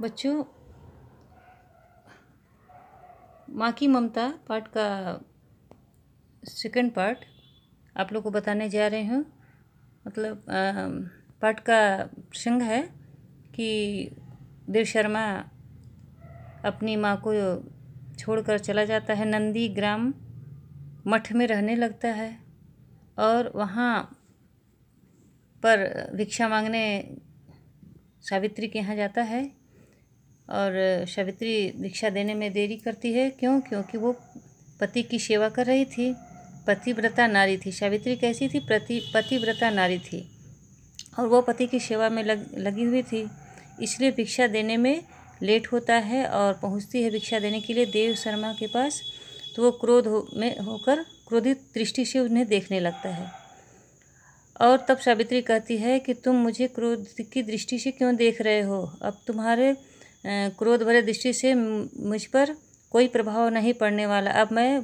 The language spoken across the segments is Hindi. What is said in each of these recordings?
बच्चों माँ की ममता पार्ट का सेकंड पार्ट आप लोग को बताने जा रहे हूँ मतलब पार्ट का प्रसंग है कि देव शर्मा अपनी माँ को छोड़कर चला जाता है नंदी ग्राम मठ में रहने लगता है और वहाँ पर भिक्षा मांगने सावित्री के यहाँ जाता है और सावित्री दीक्षा देने में देरी करती है क्यों क्योंकि वो पति की सेवा कर रही थी पतिव्रता नारी थी सावित्री कैसी थी प्रति पतिव्रता नारी थी और वो पति की सेवा में लग लगी हुई थी इसलिए भिक्षा देने में लेट होता है और पहुंचती है भिक्षा देने के लिए देव शर्मा के पास तो वो क्रोध हो में होकर क्रोधित दृष्टि से उन्हें देखने लगता है और तब सावित्री कहती है कि तुम मुझे क्रोध की दृष्टि से क्यों देख रहे हो अब तुम्हारे क्रोध भरे दृष्टि से मुझ पर कोई प्रभाव नहीं पड़ने वाला अब मैं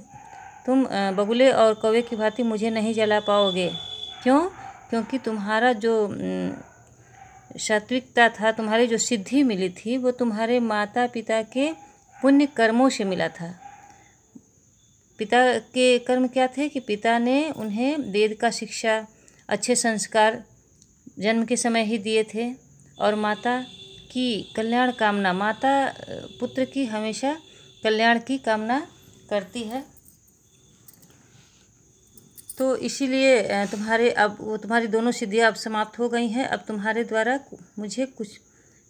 तुम बगुले और कौवे की भांति मुझे नहीं जला पाओगे क्यों क्योंकि तुम्हारा जो सात्विकता था तुम्हारी जो सिद्धि मिली थी वो तुम्हारे माता पिता के पुण्य कर्मों से मिला था पिता के कर्म क्या थे कि पिता ने उन्हें वेद का शिक्षा अच्छे संस्कार जन्म के समय ही दिए थे और माता की कल्याण कामना माता पुत्र की हमेशा कल्याण की कामना करती है तो इसीलिए तुम्हारे अब वो तुम्हारी दोनों सिद्धियाँ अब समाप्त हो गई हैं अब तुम्हारे द्वारा मुझे कुछ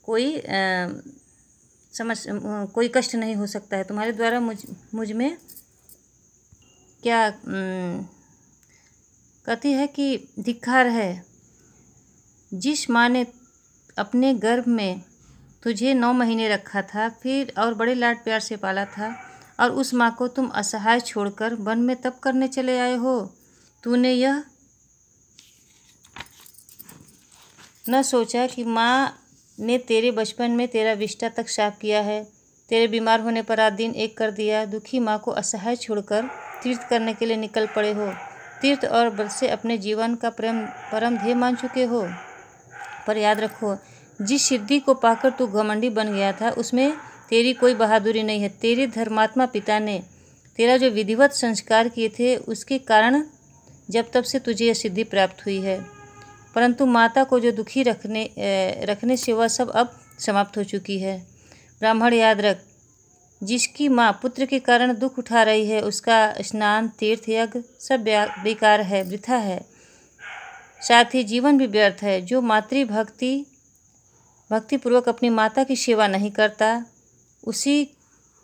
कोई समझ कोई कष्ट नहीं हो सकता है तुम्हारे द्वारा मुझ मुझ में क्या कहती है कि धिक्खार है जिस माँ ने अपने गर्भ में तुझे नौ महीने रखा था फिर और बड़े लाड प्यार से पाला था और उस माँ को तुम असहाय छोड़कर वन में तप करने चले आए हो तूने यह न सोचा कि माँ ने तेरे बचपन में तेरा विष्टा तक साफ किया है तेरे बीमार होने पर आज दिन एक कर दिया दुखी माँ को असहाय छोड़कर तीर्थ करने के लिए निकल पड़े हो तीर्थ और व्रत से अपने जीवन का प्रेम परम ध्येय मान चुके हो पर याद रखो जिस सिद्धि को पाकर तू घमंडी बन गया था उसमें तेरी कोई बहादुरी नहीं है तेरे धर्मात्मा पिता ने तेरा जो विधिवत संस्कार किए थे उसके कारण जब तब से तुझे यह सिद्धि प्राप्त हुई है परंतु माता को जो दुखी रखने रखने से वह सब अब समाप्त हो चुकी है ब्राह्मण याद रख जिसकी माँ पुत्र के कारण दुख उठा रही है उसका स्नान तीर्थ यज्ञ सब बेकार है वृथा है साथ ही जीवन भी व्यर्थ है जो मातृभक्ति भक्तिपूर्वक अपनी माता की सेवा नहीं करता उसी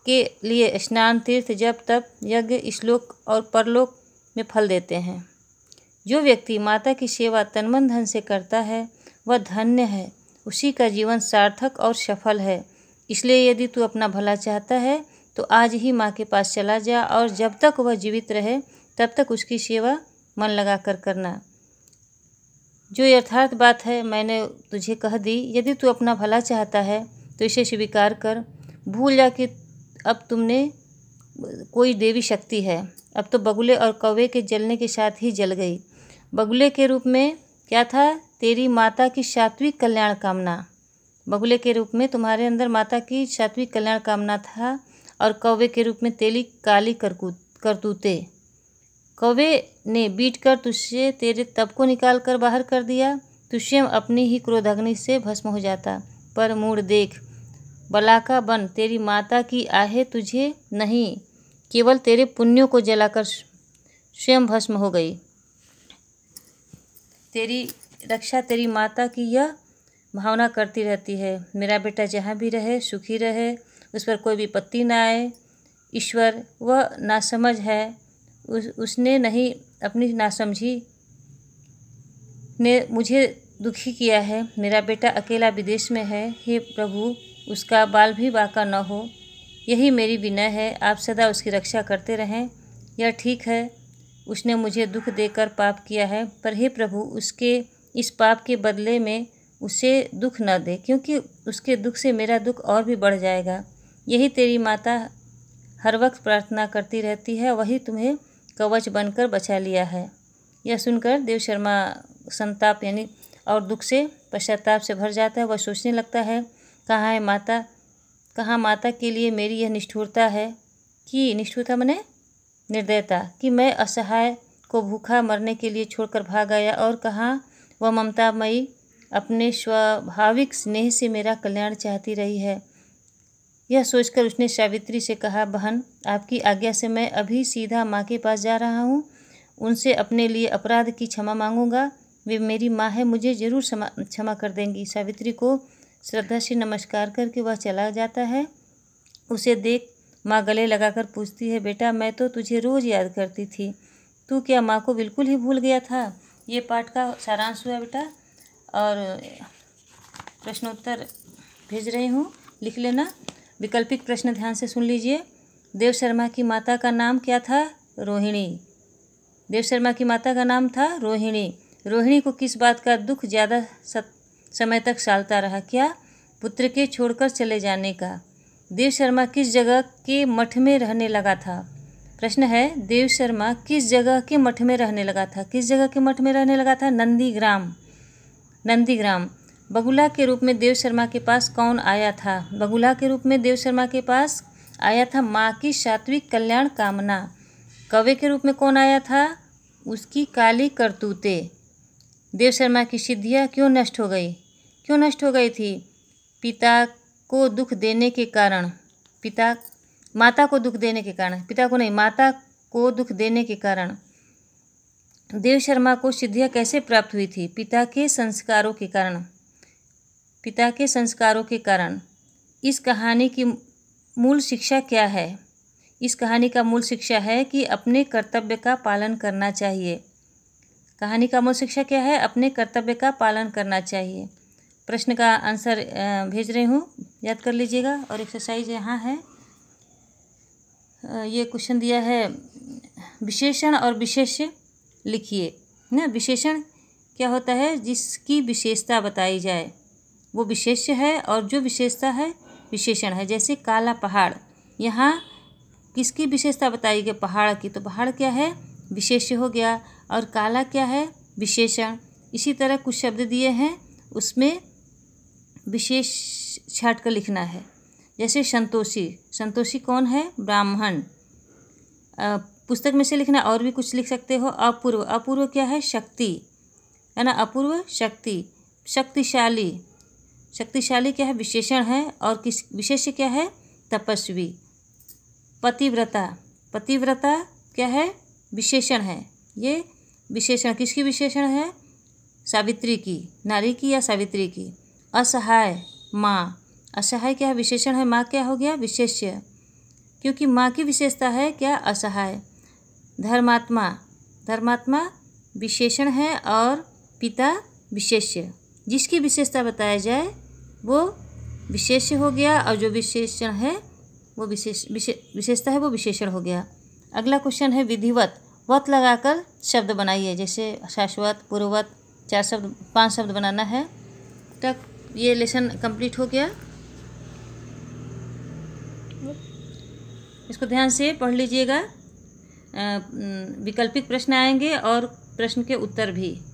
के लिए स्नान तीर्थ जप तप यज्ञ श्लोक और परलोक में फल देते हैं जो व्यक्ति माता की सेवा तनमन धन से करता है वह धन्य है उसी का जीवन सार्थक और सफल है इसलिए यदि तू अपना भला चाहता है तो आज ही माँ के पास चला जा और जब तक वह जीवित रहे तब तक उसकी सेवा मन लगाकर करना जो यथार्थ बात है मैंने तुझे कह दी यदि तू अपना भला चाहता है तो इसे स्वीकार कर भूल जा कि अब तुमने कोई देवी शक्ति है अब तो बगुले और कौवे के जलने के साथ ही जल गई बगुले के रूप में क्या था तेरी माता की सात्विक कल्याण कामना बगुले के रूप में तुम्हारे अंदर माता की सात्विक कल्याण कामना था और कौवे के रूप में तेली काली करकूत करतूते कौवे ने बीट कर तुझसे तेरे तप को निकाल कर बाहर कर दिया तू स्वयं अपनी ही क्रोधाग्नि से भस्म हो जाता पर मूड देख बलाका बन तेरी माता की आहे तुझे नहीं केवल तेरे पुण्यों को जलाकर स्वयं भस्म हो गई तेरी रक्षा तेरी माता की यह भावना करती रहती है मेरा बेटा जहाँ भी रहे सुखी रहे उस पर कोई विपत्ति ना आए ईश्वर वह नासमझ है उस उसने नहीं अपनी नासमझी ने मुझे दुखी किया है मेरा बेटा अकेला विदेश में है हे प्रभु उसका बाल भी बाका न हो यही मेरी विनय है आप सदा उसकी रक्षा करते रहें यह ठीक है उसने मुझे दुख देकर पाप किया है पर हे प्रभु उसके इस पाप के बदले में उसे दुख न दे क्योंकि उसके दुख से मेरा दुख और भी बढ़ जाएगा यही तेरी माता हर वक्त प्रार्थना करती रहती है वही तुम्हें कवच बनकर बचा लिया है यह सुनकर देव शर्मा संताप यानी और दुख से पश्चाताप से भर जाता है वह सोचने लगता है कहाँ है माता कहाँ माता के लिए मेरी यह निष्ठुरता है कि निष्ठुरता मैंने निर्दयता कि मैं असहाय को भूखा मरने के लिए छोड़कर भाग गया और कहाँ वह ममता मई अपने स्वाभाविक स्नेह से मेरा कल्याण चाहती रही है यह सोचकर उसने सावित्री से कहा बहन आपकी आज्ञा से मैं अभी सीधा माँ के पास जा रहा हूँ उनसे अपने लिए अपराध की क्षमा मांगूंगा वे मेरी माँ है मुझे ज़रूर क्षमा कर देंगी सावित्री को श्रद्धा से नमस्कार करके वह चला जाता है उसे देख माँ गले लगाकर पूछती है बेटा मैं तो तुझे रोज़ याद करती थी तू क्या माँ को बिल्कुल ही भूल गया था ये पाठ का सारांश हुआ बेटा और प्रश्नोत्तर भेज रही हूँ लिख लेना वैकल्पिक प्रश्न ध्यान से सुन लीजिए देव शर्मा की माता का नाम क्या था रोहिणी देव शर्मा की माता का नाम था रोहिणी रोहिणी को किस बात का दुख ज़्यादा समय तक सालता रहा क्या पुत्र के छोड़कर चले जाने का देव शर्मा किस जगह के मठ में रहने लगा था प्रश्न है देव शर्मा किस जगह के मठ में रहने लगा था किस जगह के मठ में रहने लगा था नंदीग्राम नंदीग्राम बगुला के रूप में देव शर्मा के पास कौन आया था बगुला के रूप में देव शर्मा के पास आया था माँ की सात्विक कल्याण कामना कवे के रूप में कौन आया था उसकी काली करतूते देव शर्मा की सिद्धियाँ क्यों नष्ट हो गई क्यों नष्ट हो गई थी पिता को दुख देने के कारण पिता माता को दुख देने के कारण पिता को नहीं माता को दुख देने के कारण देव शर्मा को सिद्धियाँ कैसे प्राप्त हुई थी पिता के संस्कारों के कारण पिता के संस्कारों के कारण इस कहानी की मूल शिक्षा क्या है इस कहानी का मूल शिक्षा है कि अपने कर्तव्य का पालन करना चाहिए कहानी का मूल शिक्षा क्या है अपने कर्तव्य का पालन करना चाहिए प्रश्न का आंसर भेज रही हूँ याद कर लीजिएगा और एक्सरसाइज यहाँ है ये क्वेश्चन दिया है विशेषण और विशेष लिखिए ना विशेषण क्या होता है जिसकी विशेषता बताई जाए वो विशेष्य है और जो विशेषता है विशेषण है जैसे काला पहाड़ यहाँ किसकी विशेषता बताई गई पहाड़ की तो पहाड़ क्या है विशेष्य हो गया और काला क्या है विशेषण इसी तरह कुछ शब्द दिए हैं उसमें विशेष छाट कर लिखना है जैसे संतोषी संतोषी कौन है ब्राह्मण पुस्तक में से लिखना और भी कुछ लिख सकते हो अपूर्व अपूर्व क्या है शक्ति है ना अपूर्व शक्ति शक्तिशाली शक्तिशाली क्या है विशेषण है और किस विशेष क्या है तपस्वी पतिव्रता पतिव्रता क्या है विशेषण है ये विशेषण किसकी विशेषण है सावित्री की नारी की या सावित्री की असहाय माँ असहाय क्या है विशेषण है माँ क्या हो गया विशेष्य क्योंकि माँ की विशेषता है क्या असहाय धर्मात्मा धर्मात्मा विशेषण है और पिता विशेष्य जिसकी विशेषता बताया जाए वो विशेष हो गया और जो विशेषण है वो विशेष विशेषता है वो विशेषण हो गया अगला क्वेश्चन है विधिवत वत लगाकर शब्द बनाइए जैसे शाश्वत पूर्ववत चार शब्द पांच शब्द बनाना है तक ये लेसन कंप्लीट हो गया इसको ध्यान से पढ़ लीजिएगा विकल्पिक प्रश्न आएंगे और प्रश्न के उत्तर भी